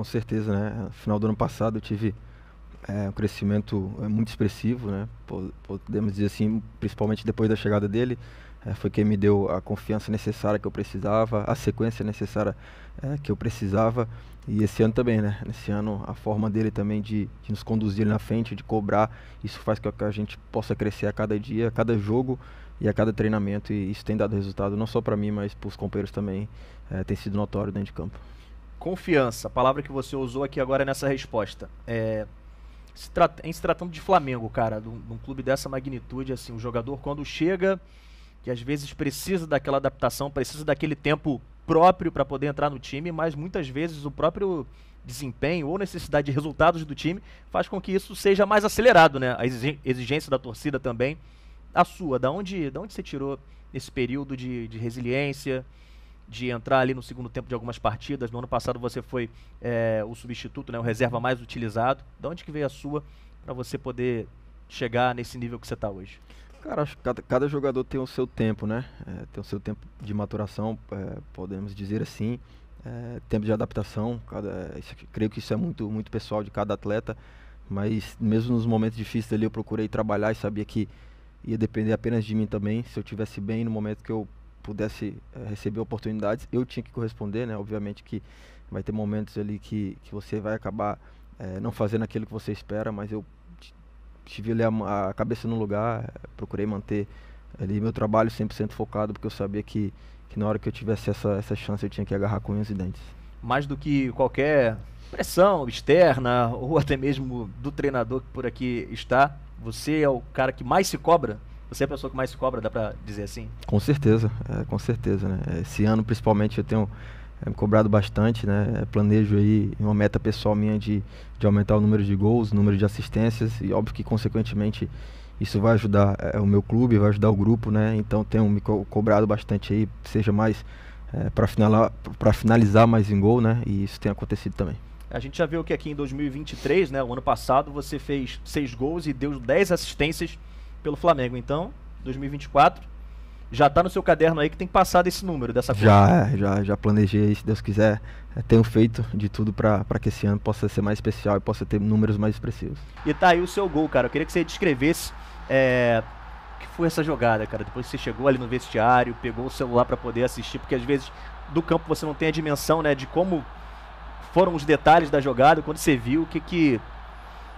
Com certeza, né? No final do ano passado eu tive é, um crescimento é, muito expressivo, né? Podemos dizer assim, principalmente depois da chegada dele, é, foi quem me deu a confiança necessária que eu precisava, a sequência necessária é, que eu precisava. E esse ano também, né? nesse ano a forma dele também de, de, nos conduzir na frente, de cobrar, isso faz com que a gente possa crescer a cada dia, a cada jogo e a cada treinamento. E isso tem dado resultado não só para mim, mas para os companheiros também. É, tem sido notório dentro de campo. Confiança, palavra que você usou aqui agora nessa resposta. É, se Em se tratando de Flamengo, cara, de um, de um clube dessa magnitude, assim, o jogador quando chega, que às vezes precisa daquela adaptação, precisa daquele tempo próprio para poder entrar no time, mas muitas vezes o próprio desempenho ou necessidade de resultados do time faz com que isso seja mais acelerado, né? A exigência da torcida também. A sua, da onde, da onde você tirou esse período de, de resiliência, de entrar ali no segundo tempo de algumas partidas. No ano passado você foi é, o substituto, né, o reserva mais utilizado. De onde que veio a sua para você poder chegar nesse nível que você está hoje? Cara, acho que cada, cada, jogador tem o seu tempo, né? É, tem o seu tempo de maturação, é, podemos dizer assim, é, tempo de adaptação. Cada, é, isso, creio que isso é muito, muito pessoal de cada atleta, mas mesmo nos momentos difíceis ali eu procurei trabalhar e sabia que ia depender apenas de mim também. Se eu tivesse bem no momento que eu pudesse eh, receber oportunidades, eu tinha que corresponder, né? Obviamente que vai ter momentos ali que, que você vai acabar é, não fazendo aquilo que você espera, mas eu tive ali a, a cabeça no lugar, procurei manter ali meu trabalho 100% focado, porque eu sabia que, que na hora que eu tivesse essa, essa chance eu tinha que agarrar com os e dentes. Mais do que qualquer pressão externa ou até mesmo do treinador que por aqui está, você é o cara que mais se cobra você é a pessoa que mais cobra, dá para dizer assim? Com certeza, é, com certeza. Né? É, esse ano, principalmente, eu tenho é, me cobrado bastante, né? É, planejo aí uma meta pessoal minha de, de aumentar o número de gols, o número de assistências e óbvio que consequentemente isso vai ajudar é, o meu clube, vai ajudar o grupo, né? Então tenho me co cobrado bastante aí, seja mais é, para finalizar, finalizar mais em gol, né? E isso tem acontecido também. A gente já viu que aqui em 2023, né? O ano passado você fez seis gols e deu dez assistências pelo Flamengo. Então, 2024 já está no seu caderno aí que tem que passar desse número, dessa coisa. Já, é, já, já planejei, se Deus quiser. É, tenho feito de tudo para que esse ano possa ser mais especial e possa ter números mais expressivos. E tá aí o seu gol, cara. Eu queria que você descrevesse é, que foi essa jogada, cara. Depois você chegou ali no vestiário, pegou o celular para poder assistir, porque às vezes do campo você não tem a dimensão, né, de como foram os detalhes da jogada, quando você viu o que que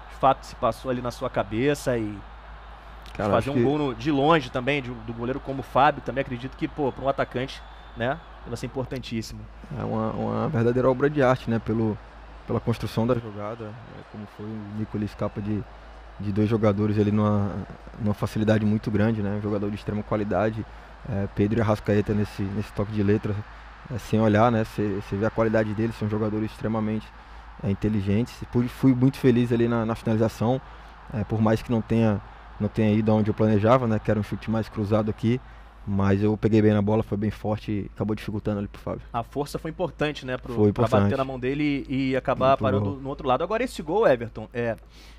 de fato se passou ali na sua cabeça e Cara, fazer um que... gol no, de longe também, de, do goleiro como o Fábio, também acredito que, pô, para um atacante, né, vai ser importantíssimo. É uma, uma verdadeira obra de arte, né, pelo, pela construção da jogada, é como foi o Nicolas escapa de, de dois jogadores ali numa, numa facilidade muito grande, né, um jogador de extrema qualidade, é, Pedro e Arrascaeta nesse, nesse toque de letra, é, sem olhar, né, você vê a qualidade deles, são jogadores extremamente é, inteligentes, fui, muito feliz ali na, na finalização, é, por mais que não tenha não tem ido onde eu planejava, né? Que era um chute mais cruzado aqui. Mas eu peguei bem na bola, foi bem forte acabou dificultando ali pro Fábio. A força foi importante, né? Pro, foi importante. Pra bater na mão dele e, e acabar Muito parando no outro lado. Agora esse gol, Everton, é, a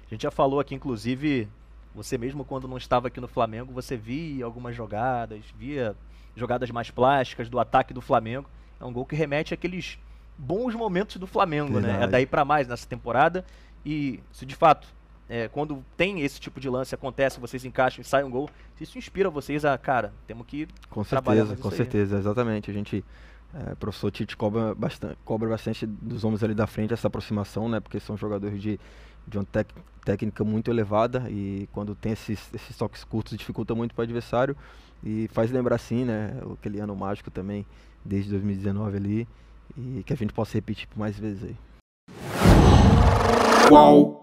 gente já falou aqui, inclusive, você mesmo quando não estava aqui no Flamengo, você via algumas jogadas, via jogadas mais plásticas do ataque do Flamengo. É um gol que remete àqueles bons momentos do Flamengo, Verdade. né? É daí para mais nessa temporada. E se de fato é, quando tem esse tipo de lance, acontece, vocês encaixam e sai um gol, isso inspira vocês a, cara, temos que com certeza, Com né? certeza, exatamente. A gente, é, professor Tite cobra bastante, cobra bastante dos homens ali da frente essa aproximação, né? Porque são jogadores de, de uma tec, técnica muito elevada e quando tem esses, esses toques curtos dificulta muito para o adversário e faz lembrar, sim, né? Aquele ano mágico também, desde 2019 ali, e que a gente possa repetir mais vezes aí. Uau!